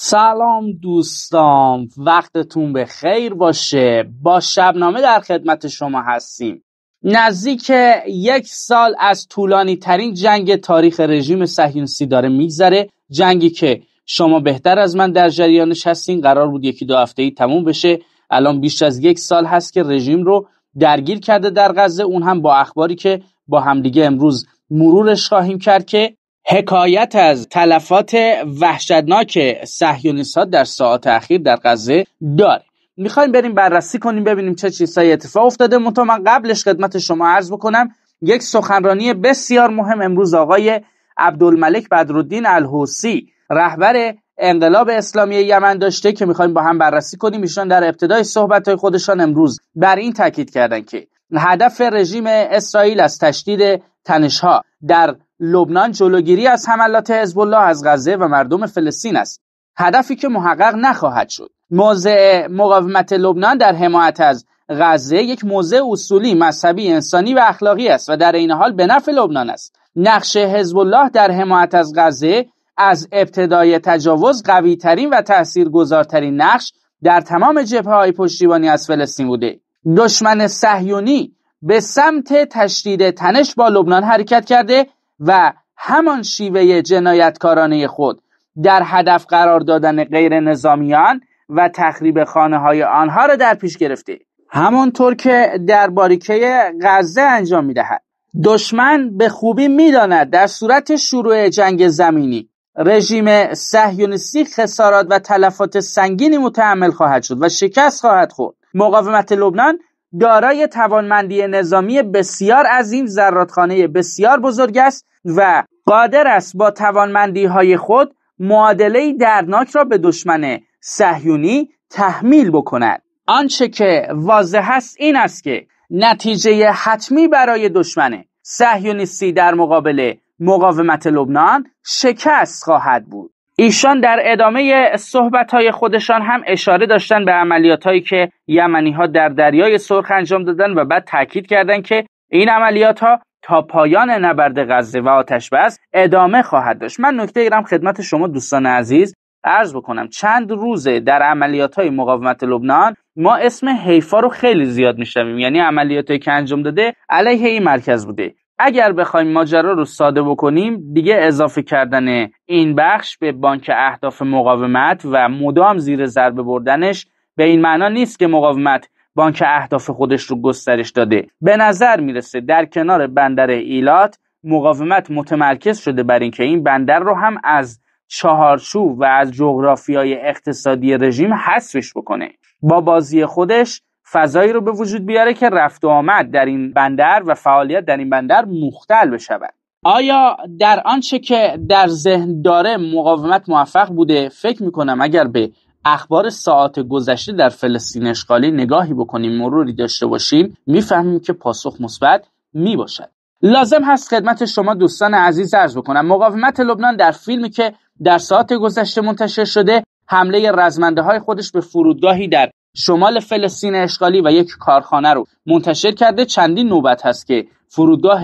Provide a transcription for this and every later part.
سلام دوستان وقتتون به خیر باشه با شبنامه در خدمت شما هستیم نزدیک یک سال از طولانی ترین جنگ تاریخ رژیم سهیونسی داره میگذره جنگی که شما بهتر از من در جریانش هستین قرار بود یکی دو هفته ای تموم بشه الان بیش از یک سال هست که رژیم رو درگیر کرده در غزه اون هم با اخباری که با همدیگه امروز مرورش خواهیم کرد که حکایت از تلفات وحشتناک ها در ساعات اخیر در غزه داره میخوایم بریم بررسی کنیم ببینیم چه چیزهایی اتفاق افتاده من من قبلش خدمت شما عرض بکنم یک سخنرانی بسیار مهم امروز آقای عبدالملک بدرالدین الحوسی رهبر انقلاب اسلامی یمن داشته که میخوایم با هم بررسی کنیم ایشان در ابتدای صحبت خودشان امروز بر این تاکید کردن که هدف رژیم اسرائیل از تشدید تنشها در لبنان جلوگیری از حملات حزب الله از غزه و مردم فلسطین است هدفی که محقق نخواهد شد موضع مقاومت لبنان در حمایت از غزه یک موضع اصولی مذهبی انسانی و اخلاقی است و در این حال به نفع لبنان است نقش حزب الله در حمایت از غزه از ابتدای تجاوز قوی ترین و تاثیرگذارترین نقش در تمام جبهه های پشتیبانی از فلسطین بوده دشمن صهیونی به سمت تشدید تنش با لبنان حرکت کرده و همان شیوه جنایتکارانه خود در هدف قرار دادن غیر نظامیان و تخریب خانه های آنها را در پیش گرفته همانطور که در باریکه غزه انجام میدهد دشمن به خوبی میداند در صورت شروع جنگ زمینی رژیم صهیونیستی خسارات و تلفات سنگینی متحمل خواهد شد و شکست خواهد خورد مقاومت لبنان دارای توانمندی نظامی بسیار عظیم زرادخانه بسیار بزرگ است و قادر است با توانمندی های خود معادله درناک را به دشمن سهیونی تحمیل بکند آنچه که واضح است این است که نتیجه حتمی برای دشمن صهیونیستی در مقابل مقاومت لبنان شکست خواهد بود ایشان در ادامه صحبت های خودشان هم اشاره داشتن به عملیات هایی که یمنی ها در دریای سرخ انجام دادن و بعد تاکید کردند که این عملیات ها تا پایان نبرد غزه و آتش بس ادامه خواهد داشت من نکته ایرم خدمت شما دوستان عزیز عرض بکنم چند روزه در عملیات های مقاومت لبنان ما اسم حیفا رو خیلی زیاد میشنویم یعنی عملیاتی که انجام داده علیه این مرکز بوده اگر بخوایم ماجرا رو ساده بکنیم دیگه اضافه کردن این بخش به بانک اهداف مقاومت و مدام زیر ضربه بردنش به این معنا نیست که مقاومت بانک اهداف خودش رو گسترش داده به نظر میرسه در کنار بندر ایلات مقاومت متمرکز شده بر اینکه این بندر رو هم از چهارچوب و از جغرافیای اقتصادی رژیم حذفش بکنه با بازی خودش فضایی رو به وجود بیاره که رفت و آمد در این بندر و فعالیت در این بندر مختل بشود آیا در آنچه که در ذهن داره مقاومت موفق بوده فکر میکنم اگر به اخبار ساعت گذشته در فلسطین اشغالی نگاهی بکنیم مروری داشته باشیم میفهمیم که پاسخ مثبت میباشد لازم هست خدمت شما دوستان عزیز ارز بکنم مقاومت لبنان در فیلمی که در ساعت گذشته منتشر شده حمله رزمنده های خودش به فرودگاهی در شمال فلسطین اشغالی و یک کارخانه رو منتشر کرده چندین نوبت هست که فرودگاه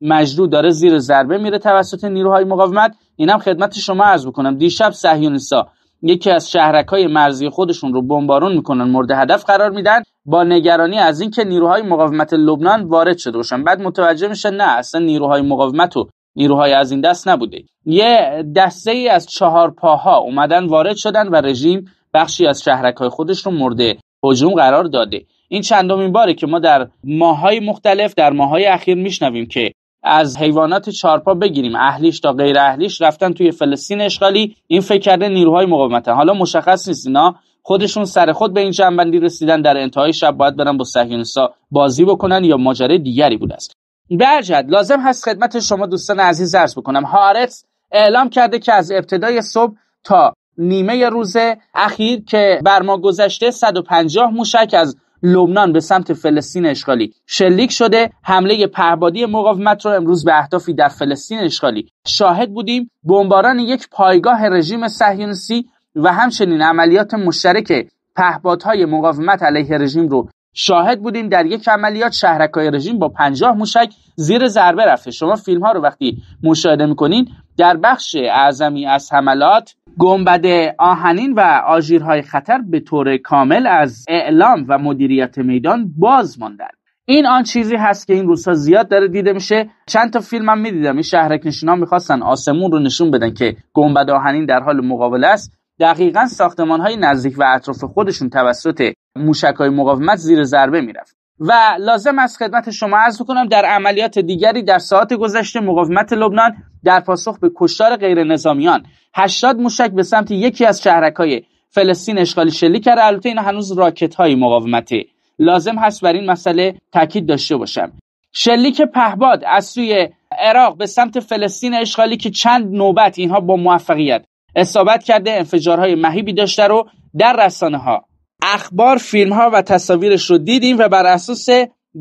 مجرو داره زیر ضربه میره توسط نیروهای مقاومت اینم خدمت شما عرض بکنم دیشب سهیونسا یکی از شهرک های مرزی خودشون رو بمبارون میکنن مورد هدف قرار میدن با نگرانی از اینکه نیروهای مقاومت لبنان وارد شده باشن بعد متوجه میشه نه اصلا نیروهای مقاومت و نیروهای از این دست نبوده یه دسته ای از چهار پاها اومدن وارد شدن و رژیم بخشی از شهرکهای خودش رو مورد هجوم قرار داده این چندمین باره که ما در ماهای مختلف در ماهای اخیر میشنویم که از حیوانات چارپا بگیریم اهلیش تا غیر اهلیش رفتن توی فلسطین اشغالی این فکر کرده نیروهای مقاومتن حالا مشخص نیست اینا خودشون سر خود به این جنبندی رسیدن در انتهای شب باید برن با سهیونسا بازی بکنن یا ماجره دیگری بوده است برجد لازم هست خدمت شما دوستان عزیز عرض بکنم هارتس اعلام کرده که از ابتدای صبح تا نیمه روز اخیر که بر ما گذشته 150 موشک از لبنان به سمت فلسطین اشغالی شلیک شده حمله پهبادی مقاومت رو امروز به اهدافی در فلسطین اشغالی شاهد بودیم بمباران یک پایگاه رژیم صهیونیستی و همچنین عملیات مشترک پهبادهای مقاومت علیه رژیم رو شاهد بودیم در یک عملیات شهرکای رژیم با 50 موشک زیر ضربه رفته شما فیلم ها رو وقتی مشاهده میکنین در بخش اعظمی از حملات گنبد آهنین و آژیرهای خطر به طور کامل از اعلام و مدیریت میدان باز ماندند این آن چیزی هست که این روزها زیاد داره دیده میشه چند تا فیلم هم میدیدم این شهرک نشینا میخواستن آسمون رو نشون بدن که گنبد آهنین در حال مقابله است دقیقا ساختمان های نزدیک و اطراف خودشون توسط موشک های مقاومت زیر ضربه میرفت و لازم است خدمت شما عرض کنم در عملیات دیگری در ساعات گذشته مقاومت لبنان در پاسخ به کشتار غیر نظامیان 80 موشک به سمت یکی از های فلسطین اشغالی شلیک کرد البته این هنوز راکت های مقاومته لازم هست بر این مسئله تاکید داشته باشم شلیک پهباد از سوی عراق به سمت فلسطین اشغالی که چند نوبت اینها با موفقیت اصابت کرده انفجارهای مهیبی داشته رو در رسانه ها اخبار فیلم ها و تصاویرش رو دیدیم و بر اساس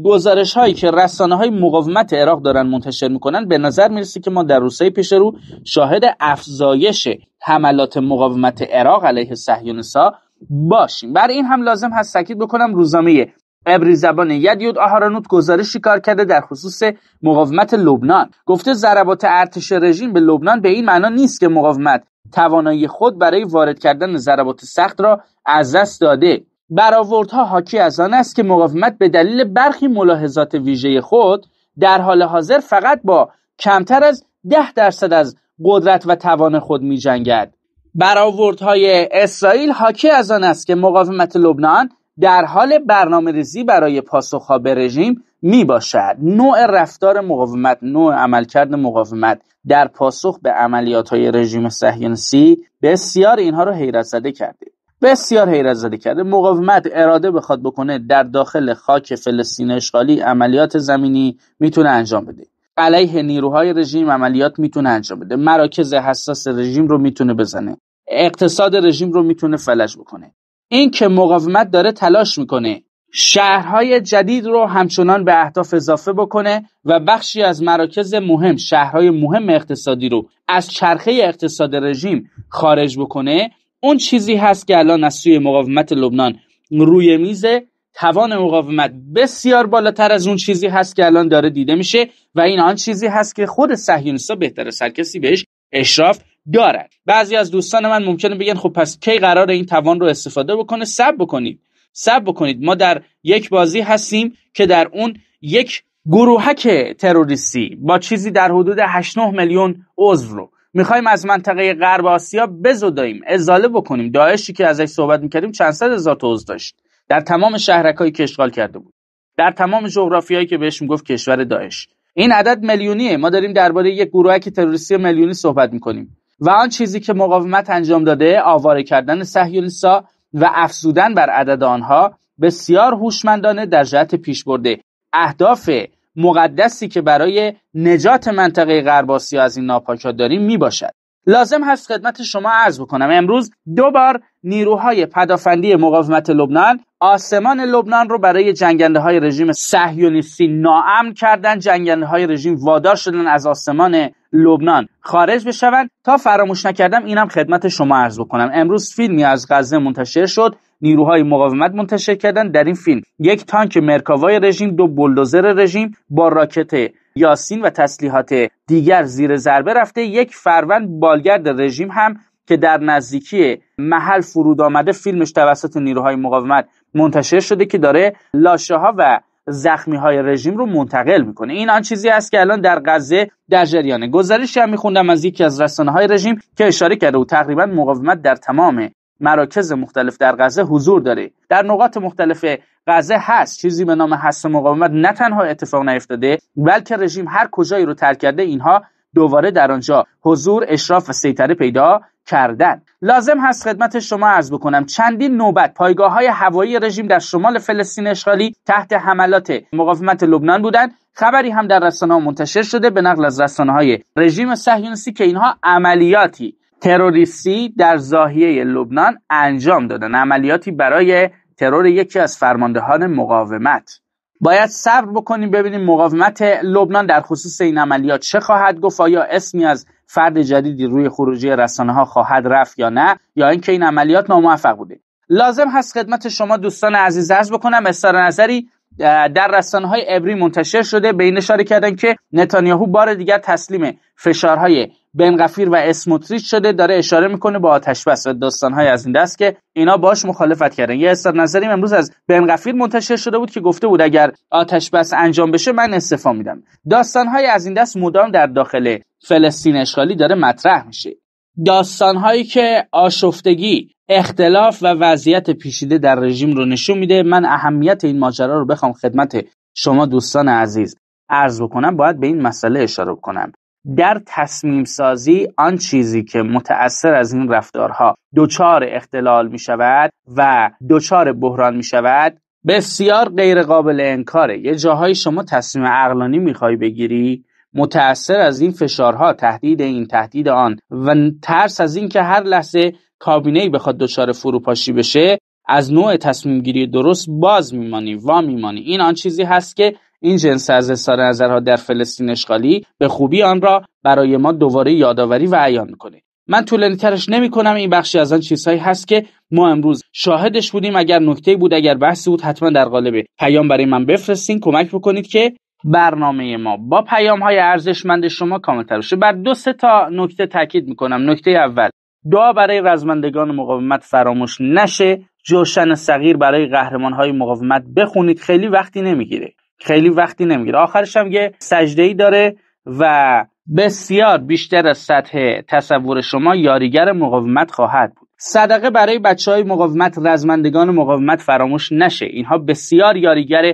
گزارش هایی که رسانه های مقاومت عراق دارن منتشر میکنن به نظر میرسه که ما در روزهای پیش رو شاهد افزایش حملات مقاومت عراق علیه صهیونیستها باشیم برای این هم لازم هست تاکید بکنم روزنامه ابری زبان یدیود آهارانوت گزارشی کار کرده در خصوص مقاومت لبنان گفته ضربات ارتش رژیم به لبنان به این معنا نیست که مقاومت توانایی خود برای وارد کردن ضربات سخت را از دست داده برآوردها حاکی از آن است که مقاومت به دلیل برخی ملاحظات ویژه خود در حال حاضر فقط با کمتر از ده درصد از قدرت و توان خود می جنگد. برآوردهای اسرائیل حاکی از آن است که مقاومت لبنان در حال برنامه ریزی برای پاسخها به رژیم می باشد نوع رفتار مقاومت نوع عملکرد مقاومت در پاسخ به عملیات های رژیم صهیونیستی بسیار اینها رو حیرت زده کرده بسیار حیرت زده کرده مقاومت اراده بخواد بکنه در داخل خاک فلسطین اشغالی عملیات زمینی میتونه انجام بده علیه نیروهای رژیم عملیات میتونه انجام بده مراکز حساس رژیم رو میتونه بزنه اقتصاد رژیم رو میتونه فلج بکنه این که مقاومت داره تلاش میکنه شهرهای جدید رو همچنان به اهداف اضافه بکنه و بخشی از مراکز مهم شهرهای مهم اقتصادی رو از چرخه اقتصاد رژیم خارج بکنه اون چیزی هست که الان از سوی مقاومت لبنان روی میزه توان مقاومت بسیار بالاتر از اون چیزی هست که الان داره دیده میشه و این آن چیزی هست که خود صهیونیست‌ها بهتر سر کسی بهش اشراف دارن بعضی از دوستان من ممکنه بگن خب پس کی قرار این توان رو استفاده بکنه سب بکنید سب بکنید ما در یک بازی هستیم که در اون یک گروهک تروریستی با چیزی در حدود 8 میلیون عضو رو میخوایم از منطقه غرب آسیا بزداییم ازاله بکنیم داعشی که ازش صحبت میکردیم چند صد هزار عضو داشت در تمام شهرکایی که اشغال کرده بود در تمام جغرافیایی که بهش میگفت کشور داعش این عدد میلیونیه ما داریم درباره یک گروهک تروریستی میلیونی صحبت میکنیم و آن چیزی که مقاومت انجام داده آواره کردن سهیونیسا و افزودن بر عدد آنها بسیار هوشمندانه در جهت پیش برده اهداف مقدسی که برای نجات منطقه غرب از این ناپاکات داریم می باشد لازم هست خدمت شما عرض بکنم امروز دو بار نیروهای پدافندی مقاومت لبنان آسمان لبنان رو برای جنگنده های رژیم صهیونیستی ناامن کردن جنگنده های رژیم وادار شدن از آسمان لبنان خارج بشوند تا فراموش نکردم اینم خدمت شما عرض بکنم امروز فیلمی از غزه منتشر شد نیروهای مقاومت منتشر کردن در این فیلم یک تانک مرکاوای رژیم دو بلدوزر رژیم با راکت یاسین و تسلیحات دیگر زیر ضربه رفته یک فروند بالگرد رژیم هم که در نزدیکی محل فرود آمده فیلمش توسط نیروهای مقاومت منتشر شده که داره لاشه ها و زخمی های رژیم رو منتقل میکنه این آن چیزی است که الان در غزه در جریانه گزارشی هم میخوندم از یکی از رسانه های رژیم که اشاره کرده و تقریبا مقاومت در تمام مراکز مختلف در غزه حضور داره در نقاط مختلف غزه هست چیزی به نام حس مقاومت نه تنها اتفاق نیفتاده بلکه رژیم هر کجایی رو ترک کرده اینها دوباره در آنجا حضور اشراف و سیطره پیدا کردن لازم هست خدمت شما عرض بکنم چندین نوبت پایگاه های هوایی رژیم در شمال فلسطین اشغالی تحت حملات مقاومت لبنان بودند خبری هم در رسانه منتشر شده به نقل از رسانه های رژیم صهیونیستی که اینها عملیاتی تروریستی در زاهیه لبنان انجام دادن عملیاتی برای ترور یکی از فرماندهان مقاومت باید صبر بکنیم ببینیم مقاومت لبنان در خصوص این عملیات چه خواهد گفت آیا اسمی از فرد جدیدی روی خروجی رسانه ها خواهد رفت یا نه یا اینکه این عملیات ناموفق بوده لازم هست خدمت شما دوستان عزیز عرض بکنم اظهار نظری در رسانه های ابری منتشر شده به این اشاره کردن که نتانیاهو بار دیگر تسلیم فشارهای غفیر و اسموتریچ شده داره اشاره میکنه با آتش بس و های از این دست که اینا باش مخالفت کردن یه اظهار نظریم امروز از غفیر منتشر شده بود که گفته بود اگر آتش بس انجام بشه من استعفا میدم داستانهای از این دست مدام در داخل فلسطین اشغالی داره مطرح میشه داستانهایی که آشفتگی اختلاف و وضعیت پیشیده در رژیم رو نشون میده من اهمیت این ماجرا رو بخوام خدمت شما دوستان عزیز عرض بکنم باید به این مسئله اشاره کنم در تصمیم سازی آن چیزی که متأثر از این رفتارها دوچار اختلال می شود و دوچار بحران می شود بسیار غیر قابل انکاره یه جاهایی شما تصمیم عقلانی میخوای بگیری متأثر از این فشارها تهدید این تهدید آن و ترس از اینکه هر لحظه کابینه ای بخواد دچار فروپاشی بشه از نوع تصمیم گیری درست باز میمانی وا میمانی این آن چیزی هست که این جنس از اظهار نظرها در فلسطین اشغالی به خوبی آن را برای ما دوباره یادآوری و عیان میکنه من نمی کنم این بخشی از آن چیزهایی هست که ما امروز شاهدش بودیم اگر نکته بود اگر بحثی بود حتما در قالب پیام برای من بفرستین کمک بکنید که برنامه ما با پیام های ارزشمند شما کاملتر بشه بر دو سه تا نکته تاکید میکنم نکته اول دعا برای رزمندگان مقاومت فراموش نشه جوشن صغیر برای قهرمان های مقاومت بخونید خیلی وقتی نمیگیره خیلی وقتی نمیگیره آخرش هم یه سجده ای داره و بسیار بیشتر از سطح تصور شما یاریگر مقاومت خواهد بود صدقه برای بچه های مقاومت رزمندگان مقاومت فراموش نشه اینها بسیار یاریگر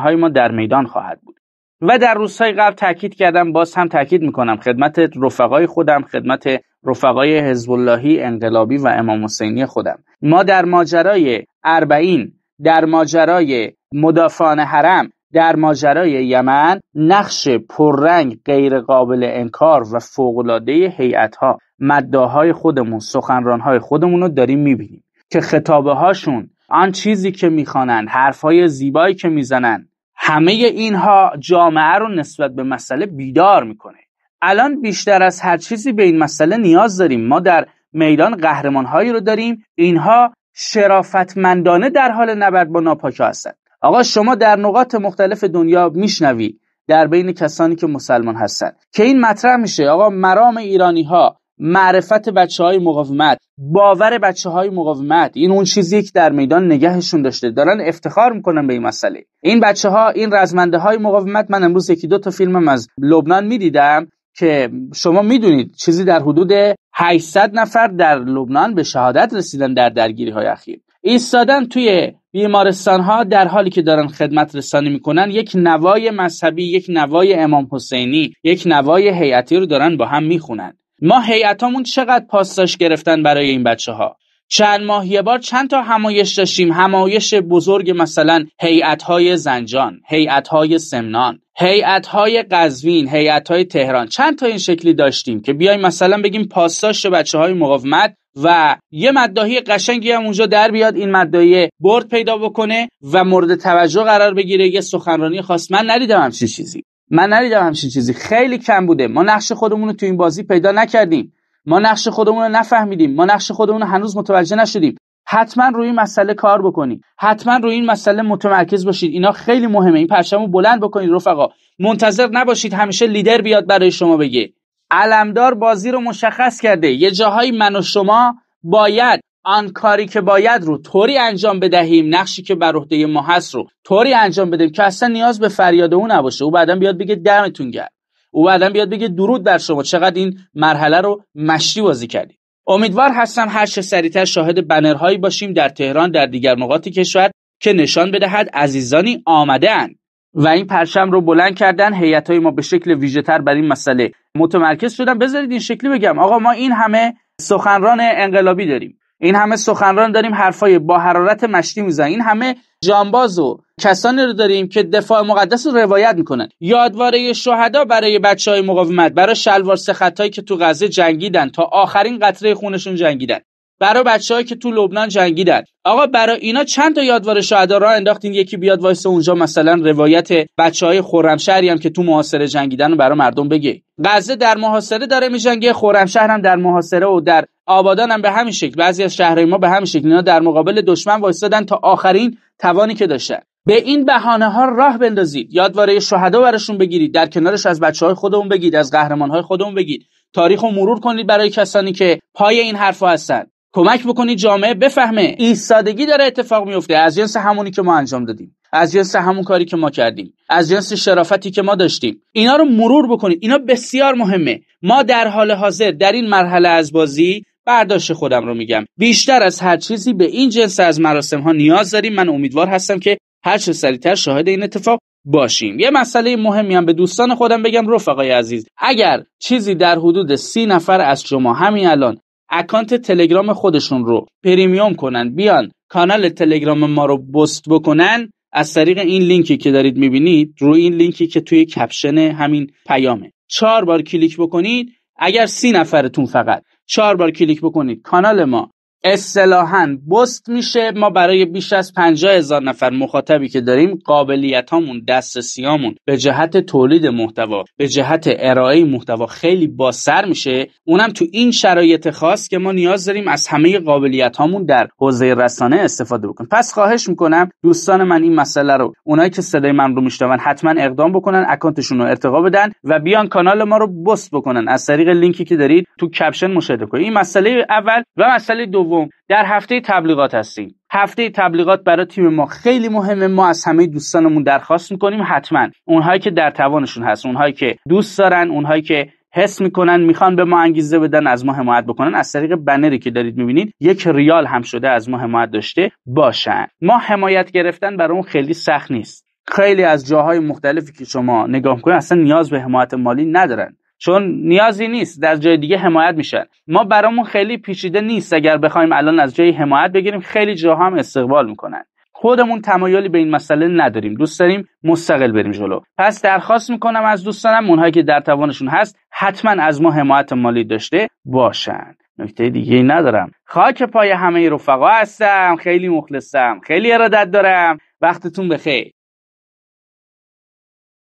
های ما در میدان خواهد بود و در روزهای قبل تاکید کردم باز هم تاکید میکنم خدمت رفقای خودم خدمت رفقای حزب اللهی انقلابی و امام حسینی خودم ما در ماجرای اربعین در ماجرای مدافعان حرم در ماجرای یمن نقش پررنگ قابل انکار و فوقالعاده ها مداهای خودمون سخنرانهای خودمون رو داریم میبینیم که خطابه هاشون آن چیزی که میخوانند حرفهای زیبایی که میزنند همه اینها جامعه رو نسبت به مسئله بیدار میکنه الان بیشتر از هر چیزی به این مسئله نیاز داریم ما در میدان قهرمانهایی رو داریم اینها شرافتمندانه در حال نبرد با ناپاکا هستند آقا شما در نقاط مختلف دنیا میشنوی در بین کسانی که مسلمان هستند که این مطرح میشه آقا مرام ایرانی ها معرفت بچه های مقاومت باور بچه های مقاومت این اون چیزی که در میدان نگهشون داشته دارن افتخار میکنن به این مسئله این بچه ها این رزمنده های مقاومت من امروز یکی دو تا فیلمم از لبنان میدیدم که شما میدونید چیزی در حدود 800 نفر در لبنان به شهادت رسیدن در درگیری های اخیر ایستادن توی بیمارستان ها در حالی که دارن خدمت رسانی میکنن یک نوای مذهبی یک نوای امام حسینی یک نوای هیئتی رو دارن با هم میخونن ما هیئتامون چقدر پاسداش گرفتن برای این بچه ها چند ماه یه بار چند تا همایش داشتیم همایش بزرگ مثلا هیئت های زنجان هیئت های سمنان هیئت های قزوین هیئت های تهران چند تا این شکلی داشتیم که بیایم مثلا بگیم پاسداش بچه های مقاومت و یه مداهی قشنگی هم اونجا در بیاد این مداهی برد پیدا بکنه و مورد توجه قرار بگیره یه سخنرانی خاص من ندیدم همچین چیزی من ندیدم همچین چیزی خیلی کم بوده ما نقش خودمون رو تو این بازی پیدا نکردیم ما نقش خودمون رو نفهمیدیم ما نقش خودمون رو هنوز متوجه نشدیم حتما روی این مسئله کار بکنید حتما روی این مسئله متمرکز باشید اینا خیلی مهمه این پرچم رو بلند بکنید رفقا منتظر نباشید همیشه لیدر بیاد برای شما بگه علمدار بازی رو مشخص کرده یه جاهایی من و شما باید آن کاری که باید رو طوری انجام بدهیم نقشی که بر عهده ما هست رو طوری انجام بدیم که اصلا نیاز به فریاد او نباشه او بعدا بیاد بگه دمتون گرم او بعدا بیاد بگه درود بر شما چقدر این مرحله رو مشتی بازی کردیم امیدوار هستم هر چه سریعتر شاهد بنرهایی باشیم در تهران در دیگر نقاط کشور که نشان بدهد عزیزانی آمدهاند و این پرچم رو بلند کردن هیئت های ما به شکل ویژه بر این مسئله متمرکز شدن بذارید این شکلی بگم آقا ما این همه سخنران انقلابی داریم این همه سخنران داریم حرفای با حرارت مشتی میزنن این همه جانباز و کسانی رو داریم که دفاع مقدس رو روایت میکنن یادواره شهدا برای بچه های مقاومت برای شلوار هایی که تو غزه جنگیدن تا آخرین قطره خونشون جنگیدن برای بچههایی که تو لبنان جنگیدن آقا برای اینا چند تا یادوار شهدا را انداختین یکی بیاد وایس اونجا مثلا روایت بچه های خرمشهری هم که تو محاصره جنگیدن رو برای مردم بگه غزه در محاصره داره میجنگه خرمشهر هم در محاصره و در آبادان هم به همین شکل بعضی از شهرهای ما به همین شکل اینا در مقابل دشمن وایستادن تا آخرین توانی که داشتن به این بهانه ها راه بندازید یادواره شهدا براشون بگیرید در کنارش از بچه های خودمون بگید از قهرمان های خودمون بگید تاریخ و مرور کنید برای کسانی که پای این حرفو هستن کمک بکنید جامعه بفهمه ایستادگی داره اتفاق میفته از جنس همونی که ما انجام دادیم از جنس همون کاری که ما کردیم از جنس شرافتی که ما داشتیم اینا رو مرور بکنید اینا بسیار مهمه ما در حال حاضر در این مرحله از بازی برداشت خودم رو میگم بیشتر از هر چیزی به این جنس از مراسم ها نیاز داریم من امیدوار هستم که هر چه سریعتر شاهد این اتفاق باشیم یه مسئله مهمی هم به دوستان خودم بگم رفقای عزیز اگر چیزی در حدود سی نفر از شما همین الان اکانت تلگرام خودشون رو پریمیوم کنن بیان کانال تلگرام ما رو بست بکنن از طریق این لینکی که دارید میبینید رو این لینکی که توی کپشن همین پیامه چهار بار کلیک بکنید اگر سی نفرتون فقط چهار بار کلیک بکنید کانال ما اصطلاحا بست میشه ما برای بیش از پنجاه هزار نفر مخاطبی که داریم قابلیت هامون دسترسیامون به جهت تولید محتوا به جهت ارائه محتوا خیلی با سر میشه اونم تو این شرایط خاص که ما نیاز داریم از همه قابلیت هامون در حوزه رسانه استفاده بکنیم پس خواهش میکنم دوستان من این مسئله رو اونایی که صدای من رو میشنون حتما اقدام بکنن اکانتشون رو ارتقا بدن و بیان کانال ما رو بست بکنن از طریق لینکی که دارید تو کپشن مشاهده کنید این مسئله اول و مسئله دوم در هفته تبلیغات هستیم هفته تبلیغات برای تیم ما خیلی مهمه ما از همه دوستانمون درخواست میکنیم حتما اونهایی که در توانشون هست اونهایی که دوست دارن اونهایی که حس میکنن میخوان به ما انگیزه بدن از ما حمایت بکنن از طریق بنری که دارید میبینید یک ریال هم شده از ما حمایت داشته باشن ما حمایت گرفتن برای اون خیلی سخت نیست خیلی از جاهای مختلفی که شما نگاه میکنید اصلا نیاز به حمایت مالی ندارن چون نیازی نیست در جای دیگه حمایت میشن ما برامون خیلی پیچیده نیست اگر بخوایم الان از جای حمایت بگیریم خیلی جاها هم استقبال میکنن خودمون تمایلی به این مسئله نداریم دوست داریم مستقل بریم جلو پس درخواست میکنم از دوستانم اونهایی که در توانشون هست حتما از ما حمایت مالی داشته باشند نکته دیگه ای ندارم خاک پای همه رفقا هستم خیلی مخلصم خیلی ارادت دارم وقتتون بخیر